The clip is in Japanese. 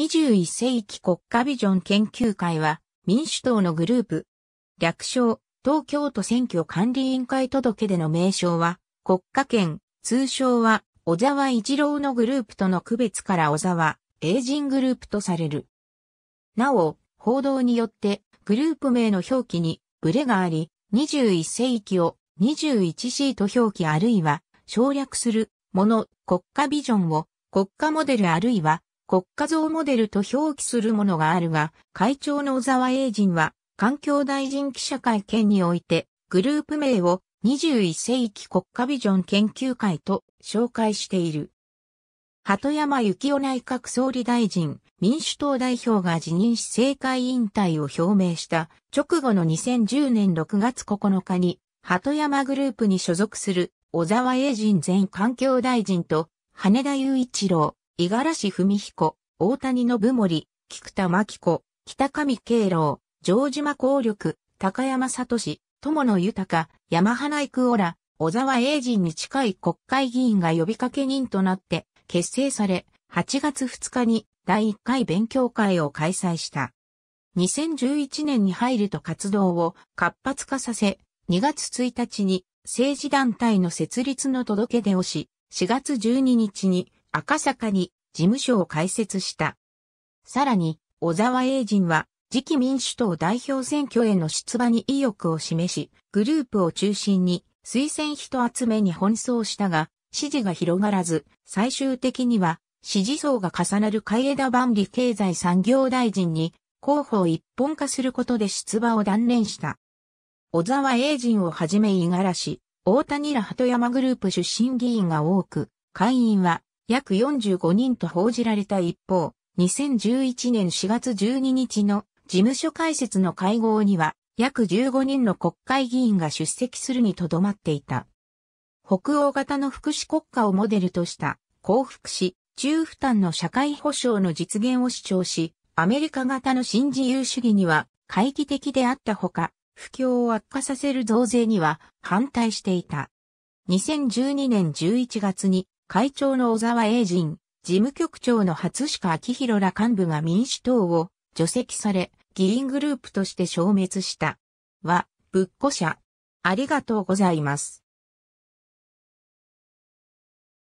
21世紀国家ビジョン研究会は民主党のグループ。略称、東京都選挙管理委員会届での名称は国家権、通称は小沢一郎のグループとの区別から小沢、エイジングループとされる。なお、報道によってグループ名の表記にブレがあり、21世紀を 21C と表記あるいは省略するもの、国家ビジョンを国家モデルあるいは国家像モデルと表記するものがあるが、会長の小沢英人は、環境大臣記者会見において、グループ名を21世紀国家ビジョン研究会と紹介している。鳩山幸夫内閣総理大臣、民主党代表が辞任し政界引退を表明した直後の2010年6月9日に、鳩山グループに所属する小沢英人前環境大臣と羽田雄一郎、五十嵐文彦、大谷信森、菊田真紀子、北上慶老、城島光力、高山聡、友野豊、山花育オら、小沢英人に近い国会議員が呼びかけ人となって結成され、8月2日に第1回勉強会を開催した。2011年に入ると活動を活発化させ、2月1日に政治団体の設立の届け出をし、4月12日に赤坂に事務所を開設した。さらに、小沢英人は、次期民主党代表選挙への出馬に意欲を示し、グループを中心に推薦人集めに奔走したが、支持が広がらず、最終的には支持層が重なる海江田万里経済産業大臣に候補を一本化することで出馬を断念した。小沢英人をはじめ五十嵐、大谷ら鳩山グループ出身議員が多く、会員は約45人と報じられた一方、2011年4月12日の事務所開設の会合には約15人の国会議員が出席するにとどまっていた。北欧型の福祉国家をモデルとした幸福し、中負担の社会保障の実現を主張し、アメリカ型の新自由主義には懐疑的であったほか、不況を悪化させる増税には反対していた。2012年11月に会長の小沢栄人、事務局長の初鹿明宏ら幹部が民主党を除籍され、議員グループとして消滅した。は、ぶっこ社。ありがとうございます。